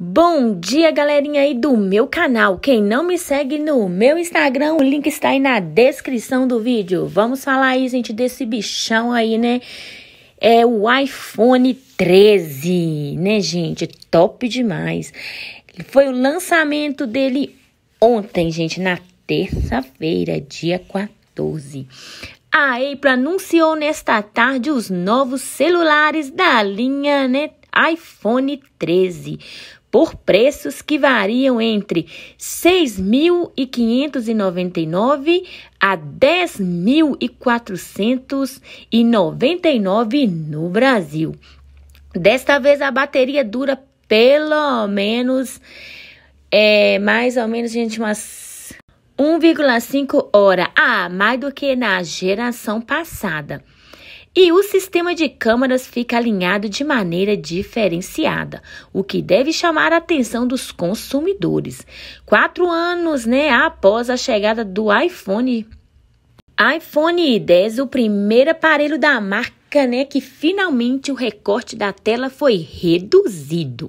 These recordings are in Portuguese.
Bom dia, galerinha aí do meu canal. Quem não me segue no meu Instagram, o link está aí na descrição do vídeo. Vamos falar aí, gente, desse bichão aí, né? É o iPhone 13, né, gente? Top demais. Foi o lançamento dele ontem, gente, na terça-feira, dia 14. A Apple anunciou nesta tarde os novos celulares da linha, né, iPhone 13 por preços que variam entre 6.599 a 10.499 no Brasil. Desta vez a bateria dura pelo menos é, mais ou menos gente umas 1,5 hora, ah, mais do que na geração passada. E o sistema de câmaras fica alinhado de maneira diferenciada, o que deve chamar a atenção dos consumidores. Quatro anos né, após a chegada do iPhone iPhone 10, o primeiro aparelho da marca, né, que finalmente o recorte da tela foi reduzido.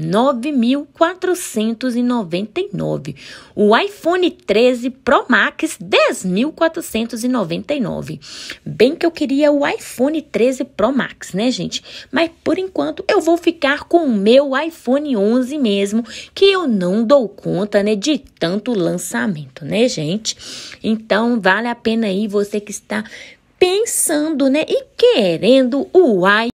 9.499. O iPhone 13 Pro Max 10.499. Bem que eu queria o iPhone 13 Pro Max, né, gente? Mas por enquanto eu vou ficar com o meu iPhone 11 mesmo, que eu não dou conta, né, de tanto lançamento, né, gente? Então vale a pena aí você que está pensando, né, e querendo o iPhone